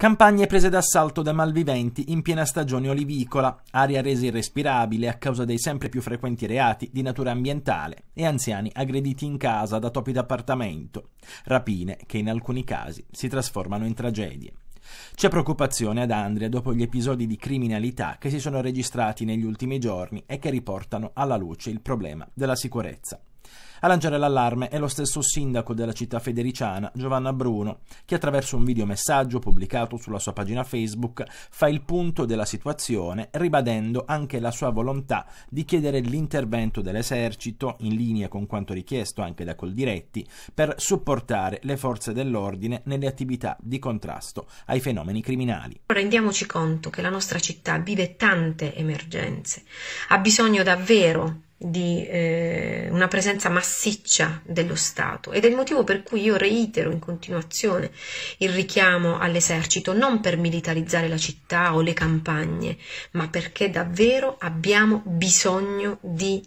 Campagne prese d'assalto da malviventi in piena stagione olivicola, aria resa irrespirabile a causa dei sempre più frequenti reati di natura ambientale e anziani aggrediti in casa da topi d'appartamento, rapine che in alcuni casi si trasformano in tragedie. C'è preoccupazione ad Andria dopo gli episodi di criminalità che si sono registrati negli ultimi giorni e che riportano alla luce il problema della sicurezza. A lanciare l'allarme è lo stesso sindaco della città federiciana, Giovanna Bruno, che attraverso un videomessaggio pubblicato sulla sua pagina Facebook fa il punto della situazione, ribadendo anche la sua volontà di chiedere l'intervento dell'esercito, in linea con quanto richiesto anche da Coldiretti, per supportare le forze dell'ordine nelle attività di contrasto ai fenomeni criminali. Rendiamoci conto che la nostra città vive tante emergenze, ha bisogno davvero di eh, una presenza massiccia dello Stato ed è il motivo per cui io reitero in continuazione il richiamo all'esercito non per militarizzare la città o le campagne, ma perché davvero abbiamo bisogno di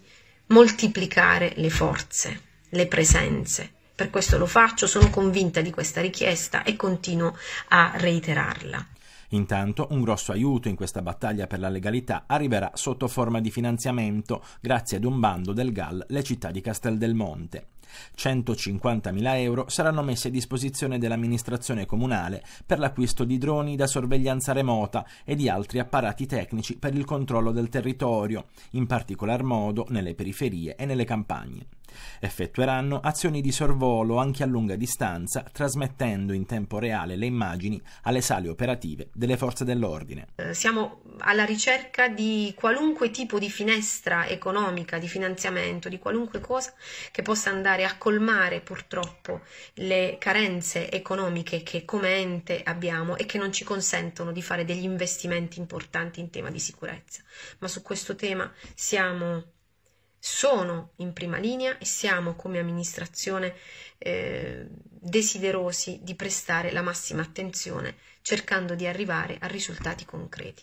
moltiplicare le forze, le presenze. Per questo lo faccio, sono convinta di questa richiesta e continuo a reiterarla. Intanto un grosso aiuto in questa battaglia per la legalità arriverà sotto forma di finanziamento grazie ad un bando del GAL Le città di Castel del Monte. 150.000 euro saranno messi a disposizione dell'amministrazione comunale per l'acquisto di droni da sorveglianza remota e di altri apparati tecnici per il controllo del territorio, in particolar modo nelle periferie e nelle campagne. Effettueranno azioni di sorvolo anche a lunga distanza, trasmettendo in tempo reale le immagini alle sale operative delle forze dell'ordine. Eh, siamo alla ricerca di qualunque tipo di finestra economica, di finanziamento, di qualunque cosa che possa andare a colmare purtroppo le carenze economiche che come ente abbiamo e che non ci consentono di fare degli investimenti importanti in tema di sicurezza. Ma su questo tema siamo sono in prima linea e siamo come amministrazione eh, desiderosi di prestare la massima attenzione cercando di arrivare a risultati concreti.